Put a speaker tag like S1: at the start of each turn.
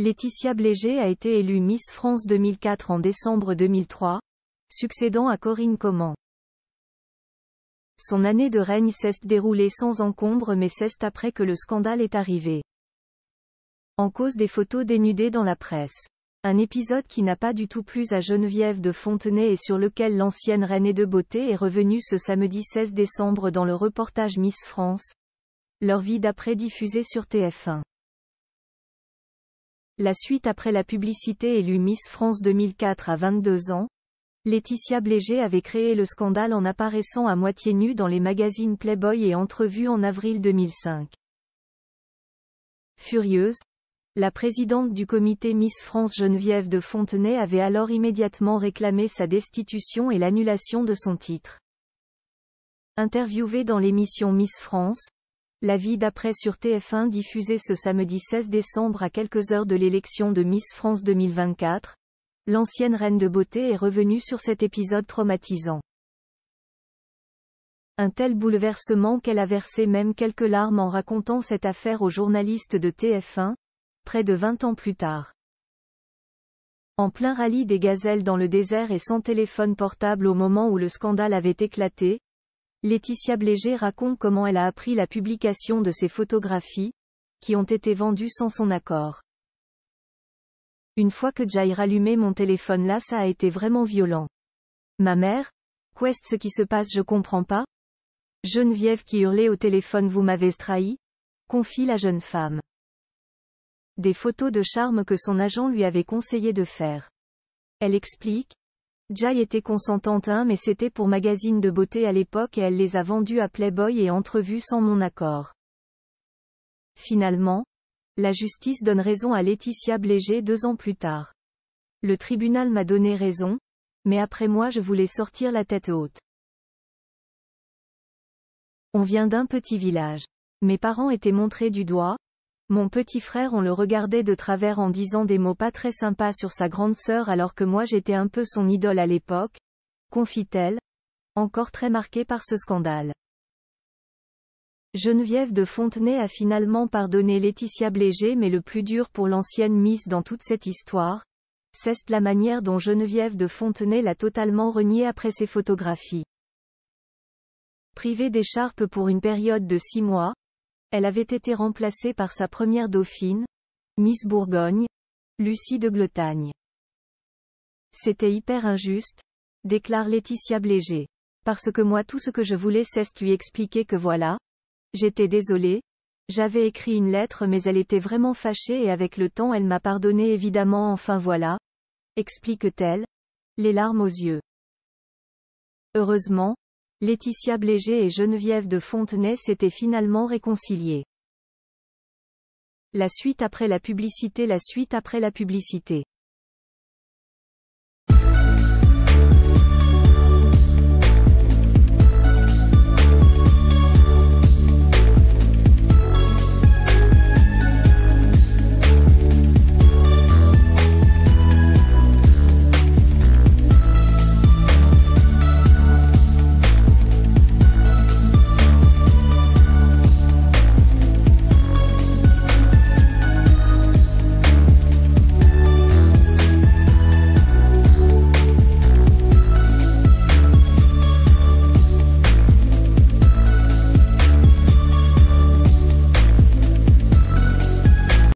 S1: Laetitia Bléger a été élue Miss France 2004 en décembre 2003, succédant à Corinne Coman. Son année de règne s'est déroulée sans encombre mais cesse après que le scandale est arrivé. En cause des photos dénudées dans la presse. Un épisode qui n'a pas du tout plu à Geneviève de Fontenay et sur lequel l'ancienne reine de beauté est revenue ce samedi 16 décembre dans le reportage Miss France. Leur vie d'après diffusée sur TF1. La suite après la publicité élue Miss France 2004 à 22 ans, Laetitia Bléger avait créé le scandale en apparaissant à moitié nue dans les magazines Playboy et Entrevue en avril 2005. Furieuse, la présidente du comité Miss France Geneviève de Fontenay avait alors immédiatement réclamé sa destitution et l'annulation de son titre. Interviewée dans l'émission Miss France, la vie d'après sur TF1 diffusée ce samedi 16 décembre à quelques heures de l'élection de Miss France 2024, l'ancienne reine de beauté est revenue sur cet épisode traumatisant. Un tel bouleversement qu'elle a versé même quelques larmes en racontant cette affaire aux journalistes de TF1, près de 20 ans plus tard. En plein rallye des gazelles dans le désert et sans téléphone portable au moment où le scandale avait éclaté, Laetitia Bléger raconte comment elle a appris la publication de ses photographies, qui ont été vendues sans son accord. Une fois que Jai rallumé mon téléphone là ça a été vraiment violent. Ma mère Quest ce qui se passe je comprends pas Geneviève qui hurlait au téléphone vous m'avez trahi confie la jeune femme. Des photos de charme que son agent lui avait conseillé de faire. Elle explique, Jai était consentante mais c'était pour magazine de beauté à l'époque et elle les a vendus à Playboy et entrevues sans mon accord. Finalement, la justice donne raison à Laetitia Bléger deux ans plus tard. Le tribunal m'a donné raison, mais après moi je voulais sortir la tête haute. On vient d'un petit village. Mes parents étaient montrés du doigt, mon petit frère on le regardait de travers en disant des mots pas très sympas sur sa grande sœur alors que moi j'étais un peu son idole à l'époque, confie-t-elle, encore très marquée par ce scandale. Geneviève de Fontenay a finalement pardonné Laetitia Bléger mais le plus dur pour l'ancienne Miss dans toute cette histoire, c'est la manière dont Geneviève de Fontenay l'a totalement reniée après ses photographies. Privée d'écharpe pour une période de six mois, elle avait été remplacée par sa première dauphine, Miss Bourgogne, Lucie de Gletagne. C'était hyper injuste, déclare Laetitia Bléger. Parce que moi tout ce que je voulais c'est lui expliquer que voilà. J'étais désolée. J'avais écrit une lettre mais elle était vraiment fâchée et avec le temps elle m'a pardonné évidemment enfin voilà. Explique-t-elle. Les larmes aux yeux. Heureusement, Laetitia Bléger et Geneviève de Fontenay s'étaient finalement réconciliées. La suite après la publicité La suite après la publicité